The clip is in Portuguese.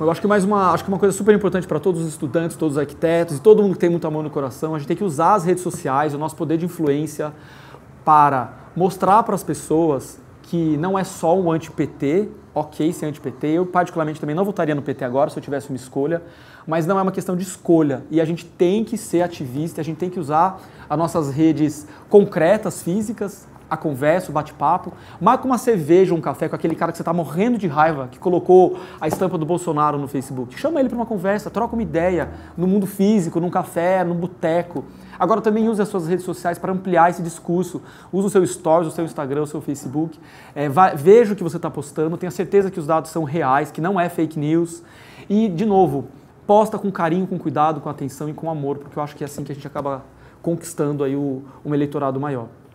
Eu acho que mais uma, acho que uma coisa super importante para todos os estudantes, todos os arquitetos e todo mundo que tem muita mão no coração, a gente tem que usar as redes sociais, o nosso poder de influência para mostrar para as pessoas que não é só um anti-PT, ok ser anti-PT, eu particularmente também não votaria no PT agora se eu tivesse uma escolha, mas não é uma questão de escolha e a gente tem que ser ativista, a gente tem que usar as nossas redes concretas, físicas, a conversa, o bate-papo. Marca uma cerveja, um café com aquele cara que você está morrendo de raiva, que colocou a estampa do Bolsonaro no Facebook. Chama ele para uma conversa, troca uma ideia no mundo físico, num café, num boteco. Agora também use as suas redes sociais para ampliar esse discurso. Use o seu Stories, o seu Instagram, o seu Facebook. É, vai, veja o que você está postando, tenha certeza que os dados são reais, que não é fake news. E, de novo, posta com carinho, com cuidado, com atenção e com amor, porque eu acho que é assim que a gente acaba conquistando aí o, um eleitorado maior.